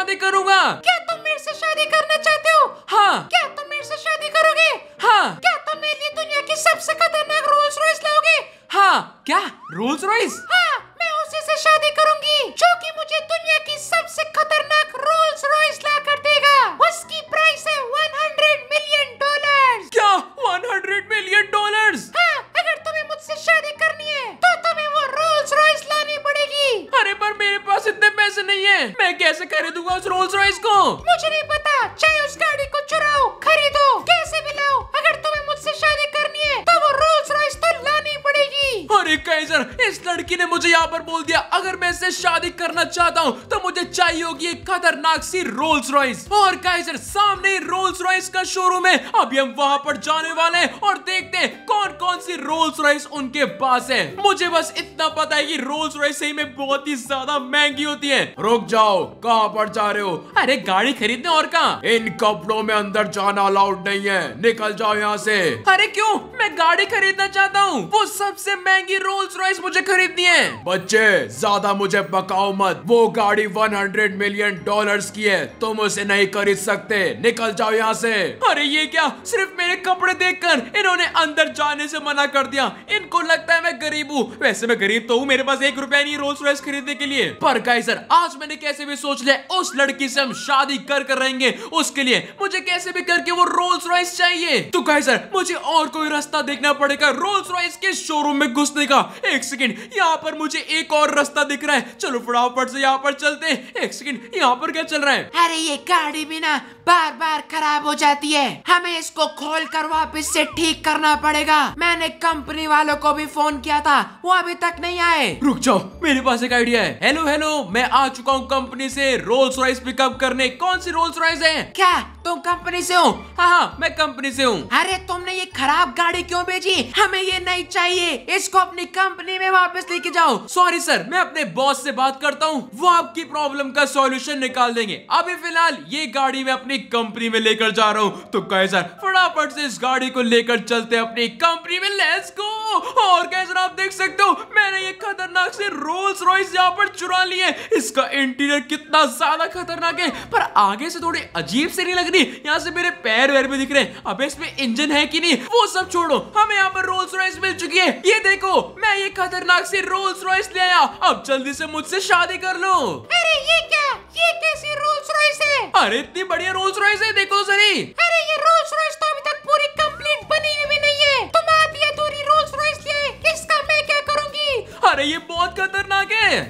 शादी करूँगा क्या तुम मेरे से शादी करना चाहते हो हाँ क्या तुम मेरे से शादी करोगे हाँ क्या तुम मेरे लिए दुनिया की सबसे खतरनाक रोल्स रॉयस लाओगे हाँ क्या रोल्स रॉयस हाँ लड़की ने मुझे यहाँ पर बोल दिया अगर मैं इससे शादी करना चाहता हूँ तो मुझे चाहिए होगी एक खतरनाक सी रोल्स रॉयस और कैसे सामने रोल्स रॉयस का शोरूम है अभी हम वहाँ पर जाने वाले हैं और देखते हैं कौन कौन सी रोल्स रॉयस उनके पास है मुझे बस इतना पता है कि रोल्स रॉयस सही में बहुत ही ज्यादा महंगी होती है रुक जाओ कहाँ पर जा रहे हो अरे गाड़ी खरीदने और कहा इन कपड़ों में अंदर जाना अलाउड नहीं है निकल जाओ यहाँ से अरे क्यों मैं गाड़ी खरीदना चाहता हूँ वो सबसे महंगी रोल्स रॉयस मुझे खरीदनी है बच्चे ज्यादा मुझे बकाओ मत वो गाड़ी 100 मिलियन डॉलर्स की है तुम उसे नहीं खरीद सकते निकल जाओ यहाँ से अरे ये क्या सिर्फ मेरे कपड़े देखकर इन्होंने अंदर जाने से मना कर दिया इनको लगता है मैं गरीब हूँ वैसे मैं गरीब तो हूँ मेरे पास एक रुपया नहीं रोल्स रॉयस खरीदने के लिए पर गाई सर आज मैंने कैसे भी सोच लिया उस लड़की से हम शादी कर कर रहेंगे उसके लिए मुझे कैसे भी करके वो रोल्स रॉयस चाहिए तो गाई सर मुझे और कोई रास्ता देखना पड़ेगा रोल्स रॉयस के शोरूम में घुसने का एक सेकेंड यहाँ पर मुझे एक और रास्ता दिख रहा है चलो फटाफट से यहाँ पर चलते चलते हैं एक सेकंड यहाँ पर क्या चल रहा है अरे ये गाड़ी भी ना बार बार खराब हो जाती है हमें इसको खोल कर वापिस से ठीक करना पड़ेगा मैंने कंपनी वालों को भी फोन किया था वो अभी तक नहीं आए रुक जाओ मेरे पास एक आइडिया है हेलो हेलो मैं आ चुका हूँ कंपनी से रोल्स राइस पिकअप करने कौन सी रोल्स राइस है क्या तुम कंपनी से हो हाँ हाँ मैं कंपनी से हूँ अरे तुमने ये खराब गाड़ी क्यों भेजी हमें ये नहीं चाहिए इसको अपनी कंपनी में वापस लेके जाओ सॉरी सर मैं अपने बॉस से बात करता हूँ वो आपकी प्रॉब्लम का सॉल्यूशन निकाल देंगे अभी फिलहाल ये गाड़ी मैं अपनी कंपनी में लेकर जा रहा हूँ तो कहे सर फटाफट से इस गाड़ी को लेकर चलते अपनी कंपनी में लेस को और सर आप देख सकते हो मैंने ये खतरनाक से रोल्स रॉयस यहाँ पर चुरा लिए इसका इंटीरियर कितना ज्यादा खतरनाक है पर आगे से थोड़ी अजीब से नहीं लग दिख रही यहाँ से मेरे पैर वैर भी दिख रहे हैं अब इसमें इंजन है की नहीं वो सब छोड़ो हमें यहाँ पर रोल्स रॉयस मिल चुकी है ये देखो मैं ये खतरनाक से रोल्स रॉयस ले आया अब जल्दी से मुझसे शादी कर लो अरे ये क्या ये कैसी रोल्स रॉयस है अरे इतनी बढ़िया रोल्स रॉयस है देखो सर अरे ये रोल्स रॉयस तो अभी तक पूरी कंप्लीट बनी हुई भी नहीं है तुम आधी अधूरी रोल्स रॉयस लिए इसका मैं क्या करूँगी अरे ये बहुत खतरनाक है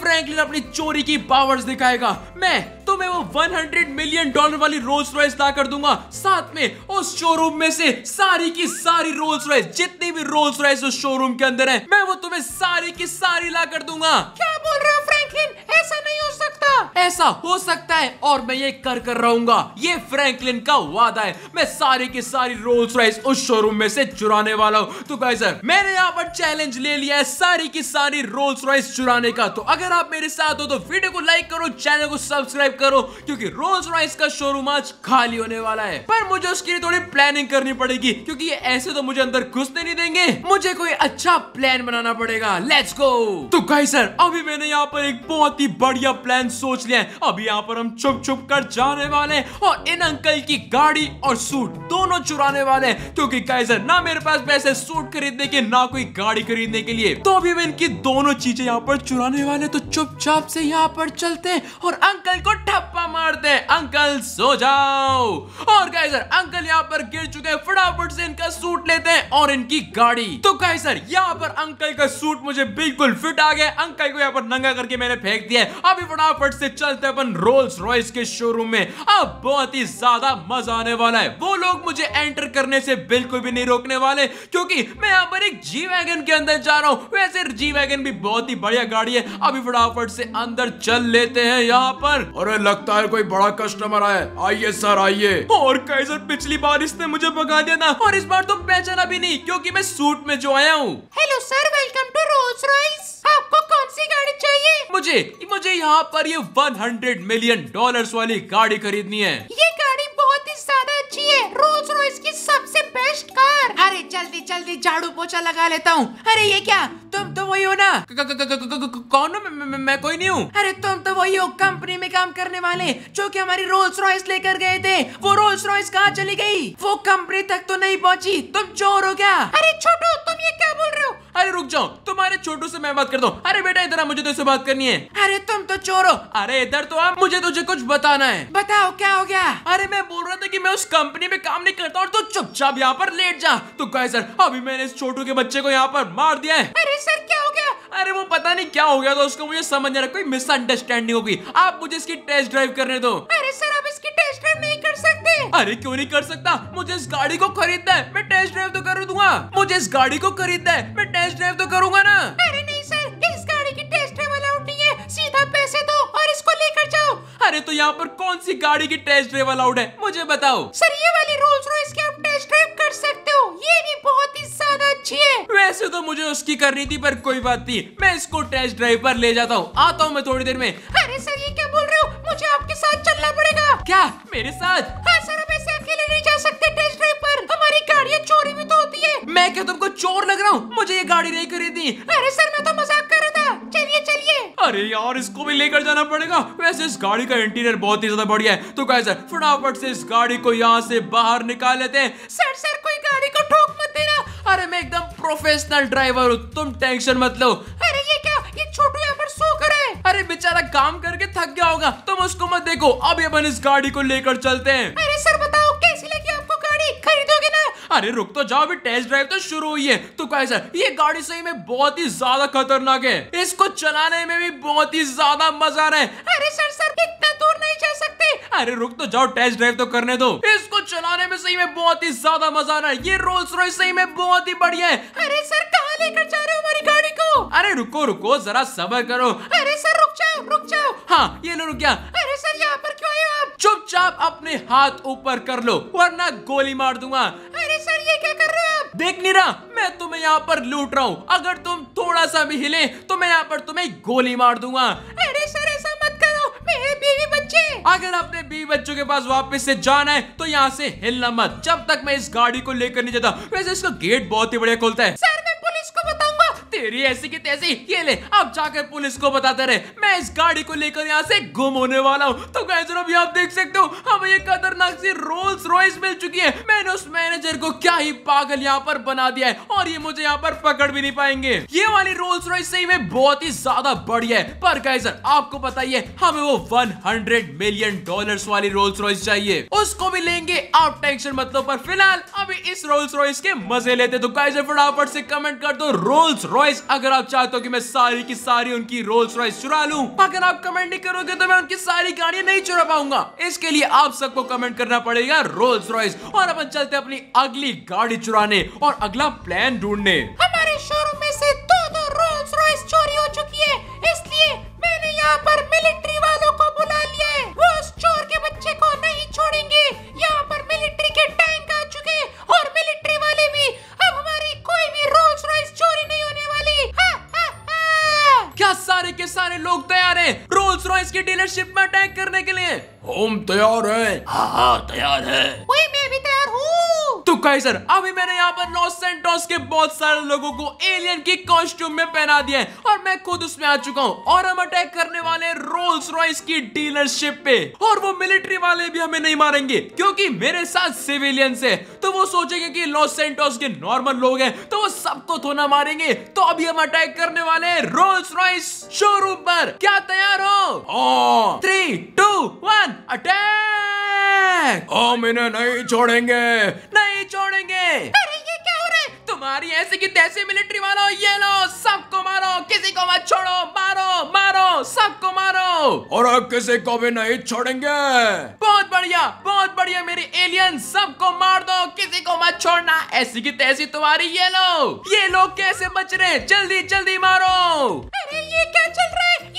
फ्रैंकलिन अपनी चोरी की पावर्स दिखाएगा मैं तुम्हें वो 100 मिलियन डॉलर वाली रोल्स रॉयस ला कर दूंगा साथ में उस शोरूम में से सारी की सारी रोल्स रॉयस जितनी भी रोल्स रॉयस उस शोरूम के अंदर है मैं वो तुम्हें सारी की सारी ला कर दूंगा क्या बोल रहा हूँ लेकिन ऐसा नहीं हो सकता ऐसा हो सकता है और मैं ये कर कर रहूंगा ये फ्रैंकलिन का वादा है मैं सारी की सारी रोल्स राइस उस शोरूम में से चुराने वाला हूँ तो गाइस मैंने यहाँ पर चैलेंज ले लिया है सारी की सारी रोल्स राइस चुराने का तो अगर आप मेरे साथ हो तो वीडियो को लाइक करो चैनल को सब्सक्राइब करो क्योंकि रोल्स राइस का शोरूम आज खाली होने वाला है पर मुझे उसके लिए थोड़ी प्लानिंग करनी पड़ेगी क्योंकि ये ऐसे तो मुझे अंदर घुसने नहीं देंगे मुझे कोई अच्छा प्लान बनाना पड़ेगा लेट्स गो तो कहीं सर अभी मैंने यहाँ पर एक बहुत ही बढ़िया प्लान सोच लिया है अभी यहाँ पर हम छुप छुप कर जाने वाले हैं और इन अंकल की गाड़ी और सूट दोनों चुराने वाले हैं क्योंकि कैसे ना मेरे पास पैसे सूट खरीदने के ना कोई गाड़ी खरीदने के लिए तो अभी मैं इनकी दोनों चीजें यहाँ पर चुराने वाले तो चुपचाप से यहाँ पर चलते और अंकल को ठप्पा मारते हैं अंकल सो जाओ और कैसर अंकल यहाँ पर गिर चुके हैं फटाफट से इनका सूट लेते हैं और इनकी गाड़ी तो कैसर यहाँ पर अंकल का सूट मुझे बिल्कुल फिट आ गया अंकल को यहाँ पर नंगा करके मैंने मैंने फेंक दिया है अभी फटाफट से चलते अपन रोल्स रॉयस के शोरूम में अब बहुत ही ज्यादा मजा आने वाला है वो लोग मुझे एंटर करने से बिल्कुल भी नहीं रोकने वाले क्योंकि मैं यहाँ पर एक जी वैगन के अंदर जा रहा हूँ वैसे जी वैगन भी बहुत ही बढ़िया गाड़ी है अभी फटाफट से अंदर चल लेते हैं यहाँ पर और लगता है कोई बड़ा कस्टमर आया आइए सर आइए और कई सर पिछली बार इसने मुझे भगा दिया था और इस बार तो पहचाना भी नहीं क्योंकि मैं सूट में जो आया हूँ hello sir welcome to Rolls Royce आपको कौन सी गाड़ी चाहिए मुझे मुझे यहाँ पर ये 100 मिलियन डॉलर्स वाली गाड़ी खरीदनी है ये गाड़ी बहुत ही ज्यादा अच्छी है रोज रोज की सबसे बेस्ट कार अरे जल्दी जल्दी झाड़ू पोछा लगा लेता हूँ अरे ये क्या तुम तो वही हो ना कौन मैं कोई नहीं हूँ अरे तुम तो वही हो कंपनी में काम करने वाले जो कि हमारी रोल्स रॉयस लेकर गए थे वो रोल्स रॉयस कहाँ चली गई वो कंपनी तक तो नहीं पहुँची तुम चोर हो क्या अरे छोटू तुम ये क्या बोल रहे हो अरे रुक जाओ तुम्हारे छोटू से मैं बात करता हूँ अरे बेटा इधर मुझे तुझसे तो बात करनी है अरे तुम तो चोर हो अरे इधर तो आप मुझे तुझे कुछ बताना है बताओ क्या हो गया अरे मैं बोल रहा था कि मैं उस कंपनी में काम नहीं करता और तू तो चुपचाप यहाँ पर लेट जा तो कहे सर अभी मैंने इस छोटू के बच्चे को यहाँ पर मार दिया है अरे सर क्या हो गया अरे वो पता नहीं क्या हो गया था उसको मुझे समझ नहीं रहा कोई मिसअंडरस्टैंडिंग होगी आप मुझे इसकी टेस्ट ड्राइव करने दो अरे सर आप इसकी टेस्ट ड्राइव नहीं कर सकते सकते अरे क्यों नहीं कर सकता मुझे इस गाड़ी को खरीदना है मैं टेस्ट ड्राइव तो कर दूंगा मुझे इस गाड़ी को खरीदना है मैं टेस्ट ड्राइव तो करूंगा ना अरे नहीं सर इस गाड़ी की टेस्ट ड्राइव अलाउड नहीं है सीधा पैसे दो और इसको लेकर जाओ अरे तो यहाँ पर कौन सी गाड़ी की टेस्ट ड्राइव अलाउड है मुझे बताओ सर ये वाली रोल्स रोज की आप टेस्ट ड्राइव कर सकते हो ये भी बहुत ही ज्यादा अच्छी है वैसे तो मुझे उसकी करनी थी पर कोई बात नहीं मैं इसको टेस्ट ड्राइव पर ले जाता हूँ आता हूँ मैं थोड़ी देर में अरे सर ये क्या बोल रहे हो मुझे आपके साथ चलना पड़ेगा क्या मेरे साथ हाँ सर हम ऐसे अकेले नहीं जा सकते टेस्ट ड्राइव पर हमारी गाड़ियाँ चोरी भी तो होती है मैं क्या तुमको चोर लग रहा हूँ मुझे ये गाड़ी नहीं खरीदी अरे सर मैं तो मजाक कर रहा था चलिए चलिए अरे यार इसको भी लेकर जाना पड़ेगा वैसे इस गाड़ी का इंटीरियर बहुत ही ज्यादा बढ़िया है तो सर फटाफट से इस गाड़ी को यहाँ से बाहर निकाल लेते हैं सर सर कोई गाड़ी को ठोक मत देना अरे मैं एकदम प्रोफेशनल ड्राइवर हूँ तुम टेंशन मत लो अरे ये क्या ये छोटू यहाँ पर सो कर अरे बेचारा काम करके थक गया होगा तुम तो उसको मत देखो अब ये अपन इस गाड़ी को लेकर चलते हैं अरे सर बताओ कैसी लगी आपको गाड़ी खरीदोगे ना अरे रुक तो जाओ अभी टेस्ट ड्राइव तो शुरू हुई है तो कह सर ये गाड़ी सही में बहुत ही ज्यादा खतरनाक है इसको चलाने में भी बहुत ही ज्यादा मजा रहा है अरे सर सर इतना दूर नहीं जा सकते अरे रुक तो जाओ टेस्ट ड्राइव तो करने दो इसको चलाने में सही में बहुत ही ज्यादा मजा आ रहा है ये रोल्स रॉयस सही में बहुत ही बढ़िया है अरे सर कहाँ लेकर जा रहे हो हमारी गाड़ी को अरे रुको रुको जरा सबर करो अरे सर रुक जाओ रुक जाओ हाँ ये लो रुक गया अरे सर यहाँ पर क्यों आए आप चुपचाप अपने हाथ ऊपर कर लो वरना गोली मार दूंगा अरे सर ये क्या कर रहे हो आप देख नहीं रहा मैं तुम्हें यहाँ पर लूट रहा हूँ अगर तुम थोड़ा सा भी हिले तो मैं यहाँ पर तुम्हें गोली मार दूंगा अगर आपने बी बच्चों के पास वापस से जाना है तो यहाँ से हिलना मत जब तक मैं इस गाड़ी को लेकर नहीं जाता वैसे इसका गेट बहुत ही बढ़िया खुलता है सर तेरी ऐसी की तैसी ये ले अब जाकर पुलिस को बताते रहे मैं इस गाड़ी को लेकर यहाँ से गुम होने वाला हूँ तो गैसर भी आप देख सकते हो हमें ये खतरनाक सी रोल्स रॉयस मिल चुकी है मैंने उस मैनेजर को क्या ही पागल यहाँ पर बना दिया है और ये मुझे यहाँ पर पकड़ भी नहीं पाएंगे ये वाली रोल्स रॉयस सही में बहुत ही ज्यादा बढ़िया है पर गैसर आपको बताइए हमें वो 100 मिलियन डॉलर वाली रोल्स रॉयस चाहिए उसको भी लेंगे आप टेंशन मतलब पर फिलहाल अभी इस रोल्स रॉयस के मजे लेते तो कैसे फटाफट से कमेंट कर दो रोल्स रॉयस गाइस अगर आप चाहते हो कि मैं सारी की सारी उनकी रोल्स रॉयस चुरा लूं अगर आप कमेंट नहीं करोगे तो मैं उनकी सारी गाड़ियां नहीं चुरा पाऊंगा इसके लिए आप सबको कमेंट करना पड़ेगा रोल्स रॉयस और अपन चलते अपनी अगली गाड़ी चुराने और अगला प्लान ढूंढने हमारे शोरूम में से दो दो रोल्स रॉयस चोरी हो चुकी है इसलिए मैंने यहाँ पर की डीलरशिप में अटैक करने के लिए होम तैयार है हाँ हाँ तैयार है कोई गाइजर अभी मैंने यहाँ पर लॉस सेंटोस के बहुत सारे लोगों को एलियन की कॉस्ट्यूम में पहना दिया है और मैं खुद उसमें आ चुका हूँ और हम अटैक करने वाले रोल्स रॉयस की डीलरशिप पे और वो मिलिट्री वाले भी हमें नहीं मारेंगे क्योंकि मेरे साथ सिविलियन है तो वो सोचेंगे की लॉस सेंटोस के नॉर्मल लोग है तो वो सबको थोना मारेंगे तो अभी हम अटैक करने वाले रोल्स रॉयस शोरूम पर क्या तैयार हो थ्री टू वन अटैक ओ मैंने नहीं छोड़ेंगे नहीं छोड़ेंगे अरे ये क्या हो रहा है तुम्हारी ऐसे की तैसे मिलिट्री मारो ये लो सबको मारो किसी को मत छोड़ो मारो मारो सबको मारो और अब किसी को भी नहीं छोड़ेंगे बहुत बढ़िया बहुत बढ़िया मेरी एलियन सबको मार दो किसी को मत छोड़ना ऐसी की तैसी तुम्हारी ये लो ये लोग कैसे बच रहे जल्दी जल्दी मारो अरे ये क्या चल रहा है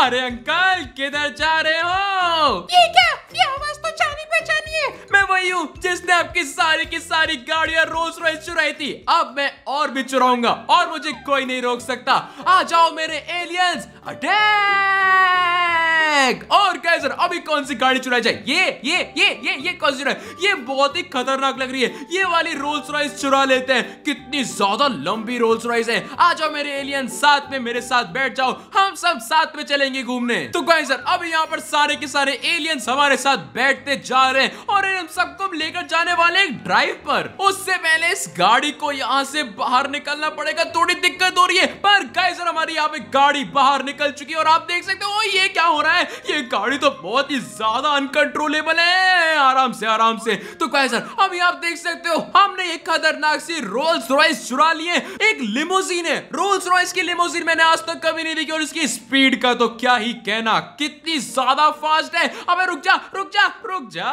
अरे अंकल किधर जा रहे हो ये क्या ये आवाज तो जानी पहचानी है मैं वही हूँ जिसने आपकी सारी की सारी गाड़ियाँ रोज रोज चुराई थी अब मैं और भी चुराऊंगा और मुझे कोई नहीं रोक सकता आ जाओ मेरे एलियंस अटैक बैग और क्या सर अभी कौन सी गाड़ी चुराई जाए ये ये ये ये ये कौन सी चुराई ये बहुत ही खतरनाक लग रही है ये वाली रोल्स रॉयस चुरा लेते हैं कितनी ज्यादा लंबी रोल्स रॉयस है आ जाओ मेरे एलियन साथ में मेरे साथ बैठ जाओ हम सब साथ में चलेंगे घूमने तो क्या सर अभी यहाँ पर सारे के सारे एलियंस हमारे साथ बैठते जा रहे हैं और हम सबको लेकर जाने वाले एक ड्राइव पर उससे पहले इस गाड़ी को यहाँ से बाहर निकलना पड़ेगा थोड़ी दिक्कत हो रही है पर गाइस हमारी यहाँ पे गाड़ी बाहर निकल चुकी है और आप देख सकते हो ये क्या हो रहा है है ये गाड़ी तो बहुत ही ज्यादा अनकंट्रोलेबल है आराम से आराम से तो क्या सर अभी आप देख सकते हो हमने एक खतरनाक सी रोल्स रॉयस चुरा लिए एक लिमोजीन है रोल्स रॉयस की लिमोजीन मैंने आज तक कभी नहीं देखी और इसकी स्पीड का तो क्या ही कहना कितनी ज्यादा फास्ट है अब रुक जा रुक जा रुक जा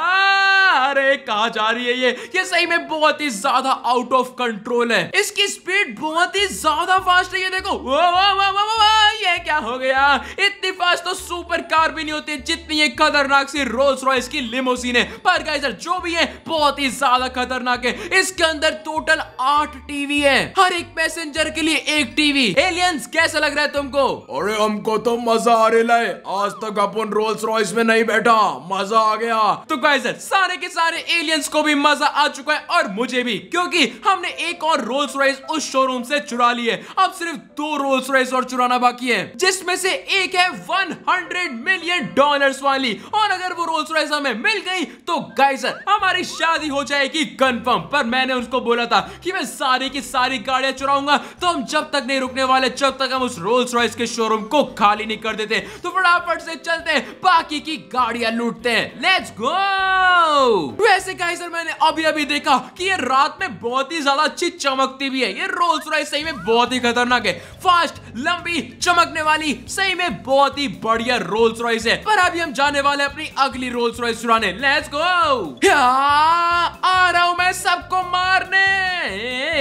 अरे कहा जा रही है ये ये सही में बहुत ही ज्यादा आउट ऑफ कंट्रोल है इसकी स्पीड बहुत ही ज्यादा फास्ट है ये देखो वाह वाह वाह वाह वाह क्या हो गया इतनी फास्ट तो सुपर कार भी नहीं होती जितनी खतरनाक सी रोल्स रॉयस की लिमोसिन है पर गाइजर जो भी है बहुत ही ज्यादा खतरनाक है इसके अंदर टोटल आठ टीवी है हर एक पैसेंजर के लिए एक टीवी एलियंस कैसा लग रहा है तुमको अरे हमको तो मजा आ रहा है आज तक अपन रोल्स रॉयस में नहीं बैठा मजा आ गया तो गाइजर सारे के सारे एलियंस को भी मजा आ चुका है और मुझे भी क्योंकि हमने एक और रोल्स रॉयस उस शोरूम से चुरा ली है अब सिर्फ दो रोल्स रॉयस और चुराना बाकी है जिसमें से एक है 100 मिलियन डॉलर्स वाली और अगर वो रोल्स रॉयस हमें मिल गई तो गाइजर हमारी शादी हो जाएगी कंफर्म पर मैंने उसको बोला था कि मैं सारी की सारी गाड़ियां चुराऊंगा तो हम जब तक नहीं रुकने वाले जब तक हम उस रोल्स रॉयस के शोरूम को खाली नहीं कर देते तो फटाफट से चलते हैं बाकी की गाड़ियां लूटते हैं लेट्स गो वैसे गाइजर मैंने अभी अभी देखा कि ये रात में बहुत ही ज्यादा अच्छी चमकती भी है ये रोल्स रॉयस सही में बहुत ही खतरनाक है फास्ट लंबी चमकने करने वाली सही में बहुत ही बढ़िया रोल्स रॉयस है पर अभी हम जाने वाले अपनी अगली रोल्स रॉयस चुराने लेट्स गो आ रहा हूँ मैं सबको मारने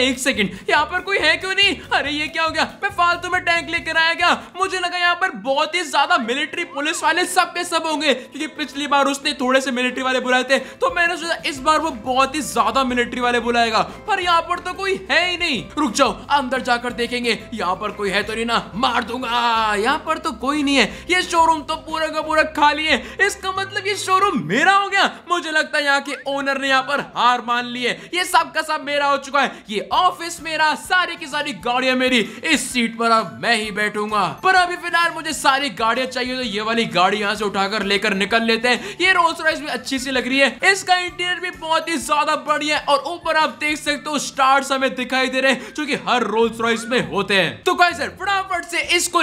एक सेकंड यहाँ पर कोई है क्यों नहीं अरे ये क्या हो गया मैं फालतू में टैंक लेकर आया गया मुझे लगा यहाँ पर बहुत ही ज्यादा मिलिट्री पुलिस वाले सब के सब होंगे क्योंकि पिछली बार उसने थोड़े से मिलिट्री वाले बुलाए थे तो मैंने सोचा इस बार वो बहुत ही ज्यादा मिलिट्री वाले बुलाएगा पर यहाँ पर तो कोई है ही नहीं रुक जाओ अंदर जाकर देखेंगे यहाँ पर कोई है तो नहीं ना मार दूंगा यहाँ पर तो कोई नहीं है ये शोरूम तो पूरा का पूरा खाली है इसका मतलब ये शोरूम मेरा हो गया मुझे लगता है यहाँ के ओनर ने यहाँ पर हार मान ली है ये सब का सब मेरा हो चुका है ये ऑफिस मेरा सारी की सारी गाड़िया मेरी इस सीट पर अब मैं ही बैठूंगा पर अभी फिलहाल मुझे सारी गाड़िया चाहिए तो ये वाली गाड़ी यहाँ से उठाकर लेकर निकल लेते हैं ये रोज रॉयस भी अच्छी सी लग रही है इसका इंटीरियर भी बहुत ही ज्यादा बढ़िया और ऊपर आप देख सकते हो स्टार्स हमें दिखाई दे रहे हैं जो की हर रोल्स रॉयस में होते हैं तो गाइस फटाफट से इसको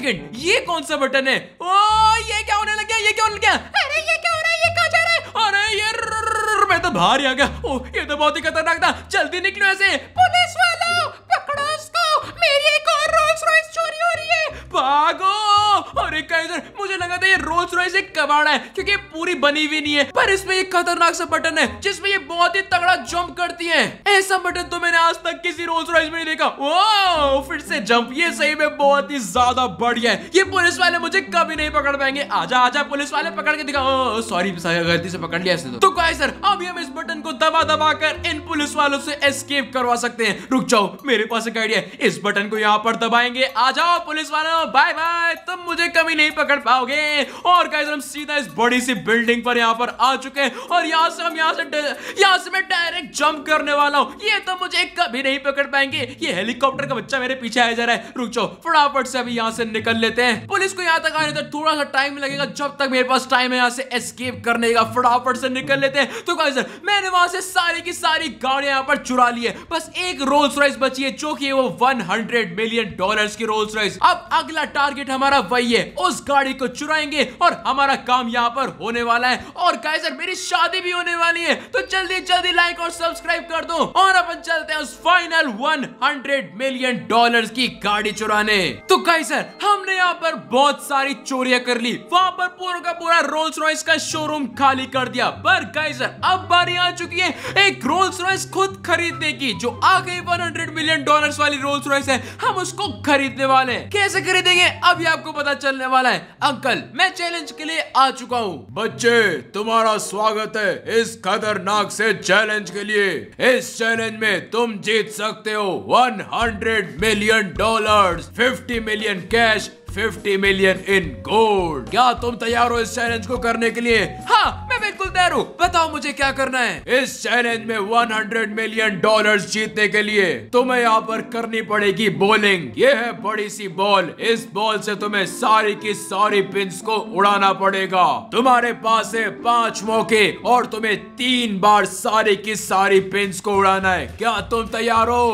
सेकंड ये कौन सा बटन है ओ ये क्या होने लग गया ये क्या होने लग गया अरे ये क्या हो रहा है ये कहां जा रहा है अरे ये रर, मैं तो बाहर ही आ गया ओ ये तो बहुत ही खतरनाक था जल्दी निकलो ऐसे पुलिस वालों पकड़ो उसको मेरी एक और रोल्स रॉयस चोरी हो रही है भागो है मुझे लगा था ये रोल्स रॉयस एक कबाड़ा है क्योंकि पूरी बनी हुई नहीं है पर इसमें एक खतरनाक सा बटन है जिसमें ये बहुत ही तगड़ा जंप करती है ऐसा बटन तो मैंने आज तक किसी रोल्स रॉयस में नहीं देखा ओ फिर से जंप ये सही में बहुत ही ज्यादा बढ़िया है ये पुलिस वाले मुझे कभी नहीं पकड़ पाएंगे आजा आजा पुलिस वाले पकड़ के दिखाओ oh, oh, सॉरी गलती से पकड़ लिया तो, कहा तो सर अभी हम इस बटन को दबा दबा कर इन पुलिस वालों से एस्केप करवा सकते हैं रुक जाओ मेरे पास एक आइडिया इस बटन को यहाँ पर दबाएंगे आ जाओ पुलिस वालों बाय बाय तुम मुझे कभी नहीं नहीं पकड़ पाओगे और गाइस हम सीधा इस बड़ी सी बिल्डिंग पर यहाँ पर आ चुके हैं और यहाँ से हम यहाँ से यहाँ से मैं डायरेक्ट जंप करने वाला हूँ ये तो मुझे कभी नहीं पकड़ पाएंगे ये हेलीकॉप्टर का बच्चा मेरे पीछे आया जा रहा है रुक जाओ फटाफट से अभी यहाँ से निकल लेते हैं पुलिस को यहाँ तक आने तक तो थोड़ा सा टाइम लगेगा जब तक मेरे पास टाइम है यहाँ से एस्केप करने का फटाफट से निकल लेते हैं तो गाइस मैंने वहां से सारी की सारी गाड़ियां यहाँ पर चुरा ली है बस एक रोल्स रॉयस बची है जो की वो वन मिलियन डॉलर की रोल्स रॉयस अब अगला टारगेट हमारा वही है उस गाड़ी को चुराएंगे और हमारा काम यहाँ पर होने वाला है और गाइजर मेरी शादी भी होने वाली है तो जल्दी जल्दी लाइक और सब्सक्राइब कर दो और अपन चलते हैं उस फाइनल 100 मिलियन डॉलर्स की गाड़ी चुराने तो गाइजर हमने यहाँ पर बहुत सारी चोरियां कर ली वहां पर पूरा का पूरा रोल्स रॉयस का शोरूम खाली कर दिया पर गाइजर अब बारी आ चुकी है एक रोल्स रॉयस खुद खरीदने की जो आ गई हंड्रेड मिलियन डॉलर वाली रोल्स रॉयस है हम उसको खरीदने वाले कैसे खरीदेंगे अभी आपको पता चलने वाला है अंकल मैं चैलेंज के लिए आ चुका हूँ बच्चे तुम्हारा स्वागत है इस खतरनाक से चैलेंज के लिए इस चैलेंज में तुम जीत सकते हो 100 million dollars 50 million cash fifty million in gold क्या तुम तैयार हो इस चैलेंज को करने के लिए हाँ मैं बिल्कुल तैयार हूँ बताओ मुझे क्या करना है इस चैलेंज में वन हंड्रेड मिलियन डॉलर जीतने के लिए तुम्हें यहाँ पर करनी पड़ेगी बॉलिंग ये है बड़ी सी बॉल इस बॉल से तुम्हें सारी की सारी पिंस को उड़ाना पड़ेगा तुम्हारे पास है पांच मौके और तुम्हें तीन बार सारी की सारी पिंस को उड़ाना है क्या तुम तैयार हो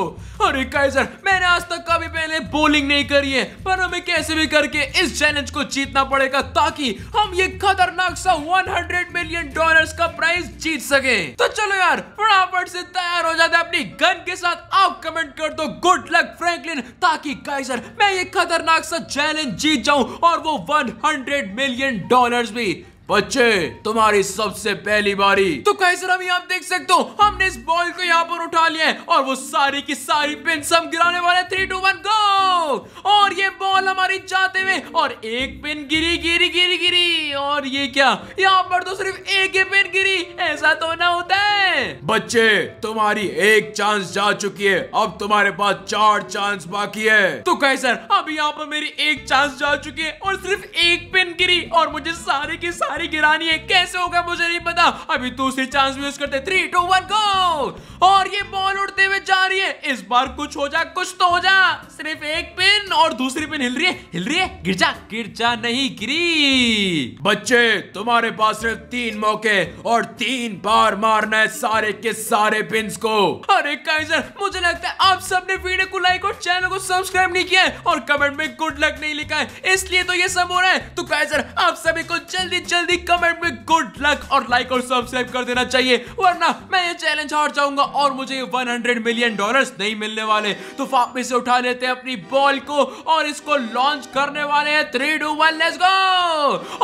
अरे कैसर मैंने आज तक कभी पहले बॉलिंग नहीं करी है पर हमें कैसे भी भी करके इस चैलेंज को जीतना पड़ेगा ताकि हम ये खतरनाक सा 100 मिलियन डॉलर्स का प्राइस जीत सके तो चलो यार फटाफट से तैयार हो जाते अपनी गन के साथ आप कमेंट कर दो गुड लक फ्रैंकलिन ताकि काइजर मैं ये खतरनाक सा चैलेंज जीत जाऊं और वो 100 मिलियन डॉलर्स भी बच्चे तुम्हारी सबसे पहली बारी तो कैसे अभी आप देख सकते हो हमने इस बॉल को यहाँ पर उठा लिया है और वो सारी की सारी पिन सब गिराने वाले थ्री टू वन गो और ये बॉल हमारी जाते हुए और एक पिन गिरी गिरी गिरी गिरी और ये क्या यहाँ पर तो सिर्फ एक ही पिन गिरी ऐसा तो ना होता है हैं बच्चे तुम्हारी एक चांस जा चुकी है अब तुम्हारे पास चार चांस बाकी है तो कहे सर अब यहाँ पर मेरी एक चांस जा चुकी है और सिर्फ एक पिन गिरी और मुझे सारी की सारी गिरानी है कैसे होगा मुझे नहीं पता अभी दूसरी चांस यूज करते थ्री टू वन गो और ये बॉल उड़ते हुए जा रही है इस बार कुछ हो जा कुछ तो हो जा सिर्फ एक पिन और दूसरी पिन हिल रही है हिल रही है गिर जा गिर जा नहीं गिरी बच्चे तुम्हारे पास सिर्फ तीन मौके और तीन बार मारना है सारे के सारे पिंस को अरे काइजर मुझे लगता है आप सबने वीडियो को लाइक और चैनल को सब्सक्राइब नहीं किया है और कमेंट में गुड लक नहीं लिखा है इसलिए तो ये सब हो रहा है तो काइजर आप सभी को जल्दी जल्दी कमेंट में गुड लक और लाइक और सब्सक्राइब कर देना चाहिए वरना मैं ये चैलेंज हार जाऊंगा और मुझे वन हंड्रेड मिलियन डॉलर नहीं मिलने वाले तो फाप में से उठा लेते हैं अपनी बॉल को और इसको लॉन्च करने वाले हैं three two one let's go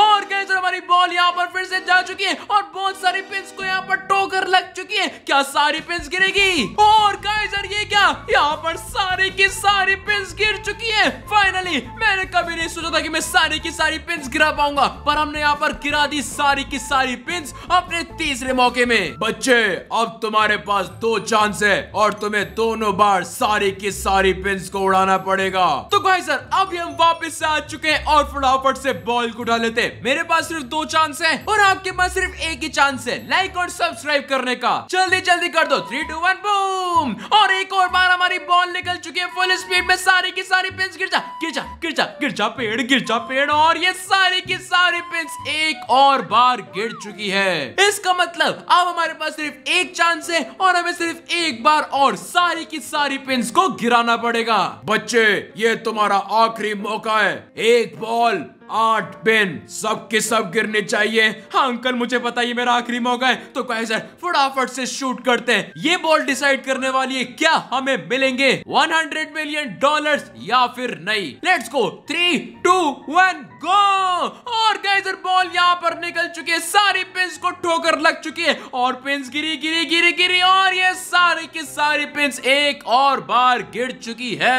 और कैसे हमारी बॉल यहाँ पर फिर से जा चुकी है और बहुत सारी पिंस को यहाँ पर टोकर लग चुकी है क्या सारी पिंस गिरेगी और गाइजर ये क्या यहाँ पर सारी की सारी पिंस गिर चुकी है फाइनली मैंने कभी नहीं सोचा था कि मैं सारी की सारी पिंस गिरा पाऊंगा पर हमने यहाँ पर गिरा दी सारी की सारी पिंस अपने तीसरे मौके में बच्चे अब तुम्हारे पास दो चांस है और तुम्हें दोनों बार सारी की सारी पिंस को उड़ाना पड़ेगा तो गाइजर अभी हम वापस से आ चुके हैं और फटाफट से बॉल को उठा लेते मेरे पास सिर्फ दो चांस है और आपके पास सिर्फ एक ही चांस है लाइक और सब्सक्राइब करने का का जल्दी जल्दी कर दो थ्री टू वन बूम और एक और बार हमारी बॉल निकल चुकी है फुल स्पीड में सारी की सारी पिंस गिर जा गिर जा गिर जा गिर जा पेड़ गिर जा पेड़ और ये सारी की सारी पिंस एक और बार गिर चुकी है इसका मतलब अब हमारे पास सिर्फ एक चांस है और हमें सिर्फ एक बार और सारी की सारी पिंस को गिराना पड़ेगा बच्चे ये तुम्हारा आखिरी मौका है एक बॉल आठ पेन सब के सब गिरने चाहिए हाँ अंकल मुझे पता ये मेरा आखिरी मौका है तो कहे सर फटाफट से शूट करते हैं ये बॉल डिसाइड करने वाली है क्या हमें मिलेंगे 100 मिलियन डॉलर्स या फिर नहीं let's go three two one go और गैजर बॉल यहाँ पर निकल चुकी है सारी पिंस को ठोकर लग चुकी है और पिंस गिरी गिरी गिरी गिरी और ये सारे की सारी पिंस एक और बार गिर चुकी है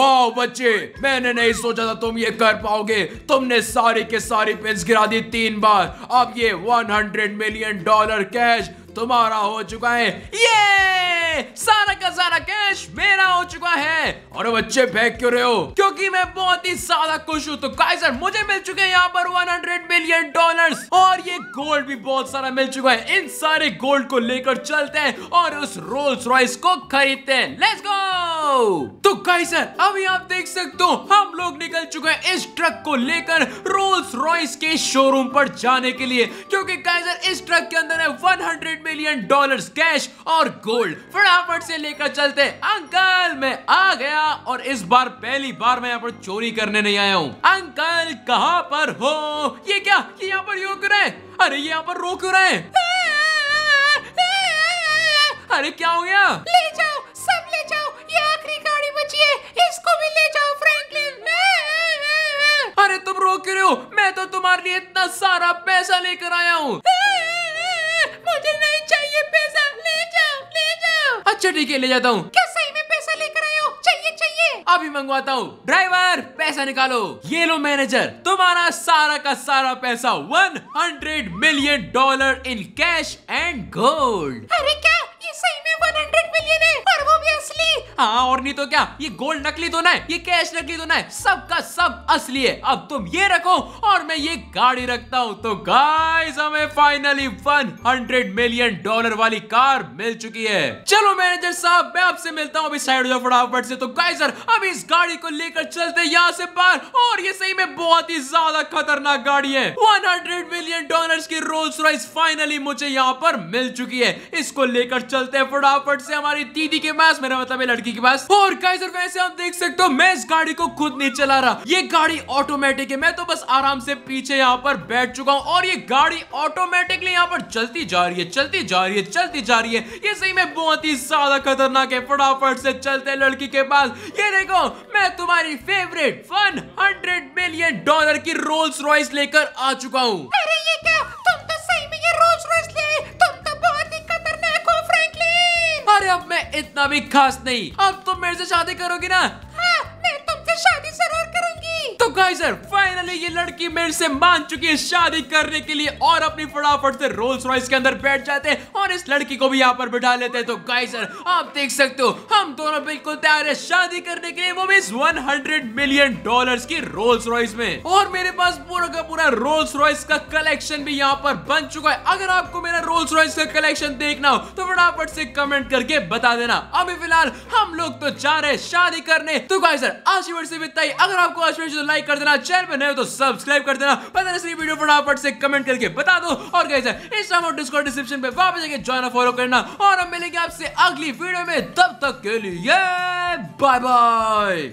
वाह बच्चे मैंने नहीं सोचा था तुम ये कर पाओगे तुमने सारी के सारी पिंस गिरा दी तीन बार अब ये 100 मिलियन डॉलर कैश तुम्हारा हो चुका है ये सारा का सारा कैश मेरा हो चुका है और बच्चे फेंक क्यों रहे हो क्योंकि मैं बहुत ही ज्यादा खुश हूँ तो काइजर मुझे मिल चुके हैं यहाँ पर 100 मिलियन डॉलर्स और ये गोल्ड भी बहुत सारा मिल चुका है इन सारे गोल्ड को लेकर चलते हैं और उस रोल्स रॉयस को खरीदते हैं लेट्स गो तो काइजर अभी आप देख सकते हो हम लोग निकल चुके हैं इस ट्रक को लेकर रोल्स रॉयस के शोरूम पर जाने के लिए क्योंकि काइजर इस ट्रक के अंदर है one hundred million dollars cash और गोल्ड फटाफट से लेकर चलते अंकल मैं आ गया और इस बार पहली बार मैं यहाँ पर चोरी करने नहीं आया हूँ अंकल कहाँ पर हो ये क्या ये यहाँ पर रो क्यों रहे अरे ये यहाँ पर रो क्यों रहे अरे क्या हो गया ले जाओ सब ले जाओ ये आखिरी गाड़ी बची है इसको भी ले जाओ फ्रैंकलिन अरे तुम रो क्यों रहे हो मैं तो तुम्हारे लिए इतना सारा पैसा लेकर आया हूँ मुझे नहीं चाहिए पैसा ले जाओ ले जाओ अच्छा ठीक है ले जाता हूँ क्या सही में पैसा लेकर आयो चाहिए चाहिए अभी मंगवाता हूँ ड्राइवर पैसा निकालो ये लो मैनेजर तुम्हारा सारा का सारा पैसा one hundred million dollar in cash and gold अरे क्या ये सही में वन हंड्रेड मिलियन है और ऑब्वियसली हाँ और नहीं तो क्या ये गोल्ड नकली तो ना है ये कैश नकली तो ना है सबका सब असली है अब तुम ये रखो और मैं ये गाड़ी रखता हूँ तो गाइस हमें फाइनली 100 मिलियन डॉलर वाली कार मिल चुकी है चलो मैनेजर साहब मैं आपसे मिलता हूँ अभी साइड फटाफट से तो गाइस सर अब इस गाड़ी को लेकर चलते यहाँ से बाहर और ये सही में बहुत ही ज्यादा खतरनाक गाड़ी है वन मिलियन डॉलर की रोल्स रॉइस फाइनली मुझे यहाँ पर मिल चुकी है इसको लेकर चलते फटाफट से हमारी दीदी के मैं पास मेरा मतलब है लड़की के पास और गाइस और वैसे हम देख सकते हो मैं इस गाड़ी को खुद नहीं चला रहा ये गाड़ी ऑटोमेटिक है मैं तो बस आराम से पीछे यहाँ पर बैठ चुका हूँ और ये गाड़ी ऑटोमेटिकली यहाँ पर चलती जा रही है चलती जा रही है चलती जा रही है ये सही में बहुत ही ज्यादा खतरनाक है फटाफट से चलते लड़की के पास ये देखो मैं तुम्हारी favourite one hundred million dollar की रोल्स रॉयस लेकर आ चुका हूँ अरे अब मैं इतना भी खास नहीं अब तुम मेरे से शादी करोगी ना हाँ, मैं तुमसे शादी तो गाइस यार फाइनली ये लड़की मेरे से मान चुकी है शादी करने के लिए और अपनी फटाफट से रोल्स रॉयस के अंदर बैठ जाते हैं और इस लड़की को भी यहाँ पर बिठा लेते हैं तो गाइस यार आप देख सकते हो हम दोनों बिल्कुल तैयार है शादी करने के लिए वो भी इस 100 मिलियन डॉलर्स की रोल्स रॉयस में और मेरे पास पूरा का पूरा रोल्स रॉयस का कलेक्शन भी यहाँ पर बन चुका है अगर आपको मेरा रोल्स रॉयस का कलेक्शन देखना हो तो फटाफट से कमेंट करके बता देना अभी फिलहाल हम लोग तो जा रहे हैं शादी करने तो गाइस यार आशीर्वाद से बिताई अगर आपको आशीर्वाद लाइक कर देना चैनल पर नए हो तो सब्सक्राइब कर देना पता नहीं वीडियो फटाफट से कमेंट करके बता दो और कैसे इंस्टाग्राम और डिस्कॉर्ड डिस्क्रिप्शन पे वापस जाके ज्वाइन फॉलो करना और हम मिलेंगे आपसे अगली वीडियो में तब तक के लिए बाय बाय